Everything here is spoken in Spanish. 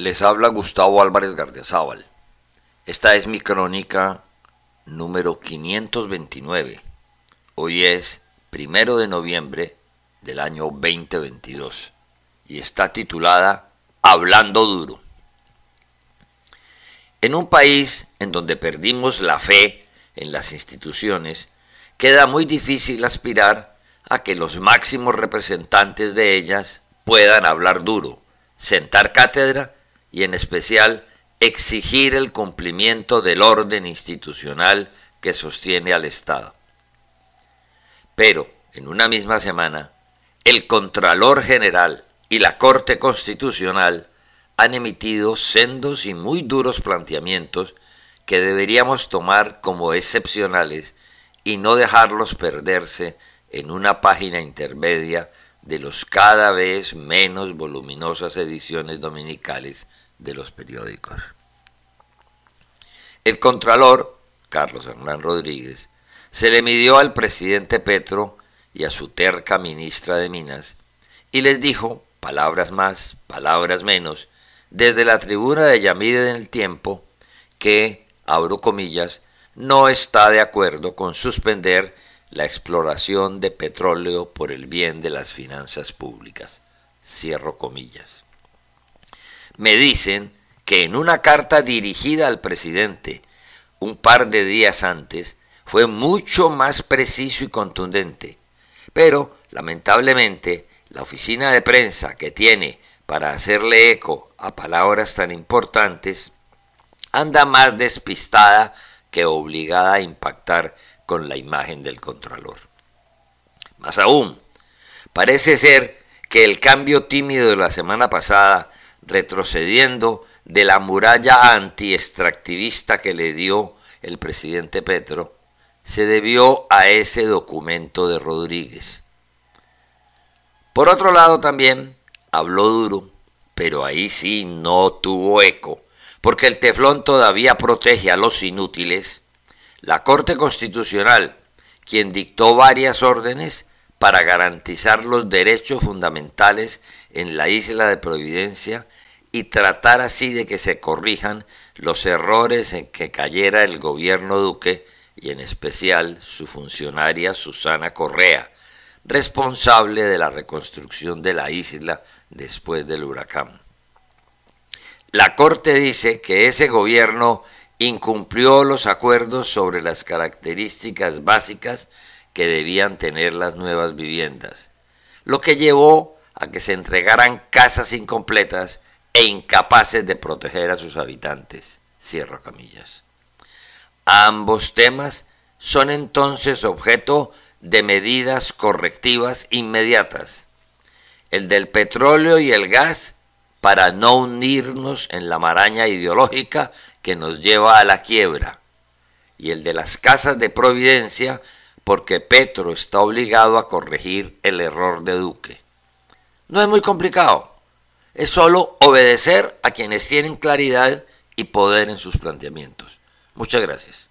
Les habla Gustavo Álvarez Gardiazabal. Esta es mi crónica número 529. Hoy es primero de noviembre del año 2022 y está titulada Hablando duro. En un país en donde perdimos la fe en las instituciones, queda muy difícil aspirar a que los máximos representantes de ellas puedan hablar duro, sentar cátedra y en especial exigir el cumplimiento del orden institucional que sostiene al Estado. Pero, en una misma semana, el Contralor General y la Corte Constitucional han emitido sendos y muy duros planteamientos que deberíamos tomar como excepcionales y no dejarlos perderse en una página intermedia de los cada vez menos voluminosas ediciones dominicales de los periódicos. El contralor, Carlos Hernán Rodríguez, se le midió al presidente Petro y a su terca ministra de Minas y les dijo, palabras más, palabras menos, desde la tribuna de Yamide en el tiempo, que, abro comillas, no está de acuerdo con suspender la exploración de petróleo por el bien de las finanzas públicas. Cierro comillas me dicen que en una carta dirigida al presidente un par de días antes fue mucho más preciso y contundente. Pero, lamentablemente, la oficina de prensa que tiene para hacerle eco a palabras tan importantes anda más despistada que obligada a impactar con la imagen del Contralor. Más aún, parece ser que el cambio tímido de la semana pasada retrocediendo de la muralla anti-extractivista que le dio el presidente Petro, se debió a ese documento de Rodríguez. Por otro lado también habló duro, pero ahí sí no tuvo eco, porque el teflón todavía protege a los inútiles. La Corte Constitucional, quien dictó varias órdenes, para garantizar los derechos fundamentales en la isla de Providencia y tratar así de que se corrijan los errores en que cayera el gobierno Duque y en especial su funcionaria Susana Correa, responsable de la reconstrucción de la isla después del huracán. La Corte dice que ese gobierno incumplió los acuerdos sobre las características básicas que debían tener las nuevas viviendas, lo que llevó a que se entregaran casas incompletas e incapaces de proteger a sus habitantes. Cierro camillas. Ambos temas son entonces objeto de medidas correctivas inmediatas. El del petróleo y el gas para no unirnos en la maraña ideológica que nos lleva a la quiebra. Y el de las casas de providencia porque Petro está obligado a corregir el error de Duque. No es muy complicado, es solo obedecer a quienes tienen claridad y poder en sus planteamientos. Muchas gracias.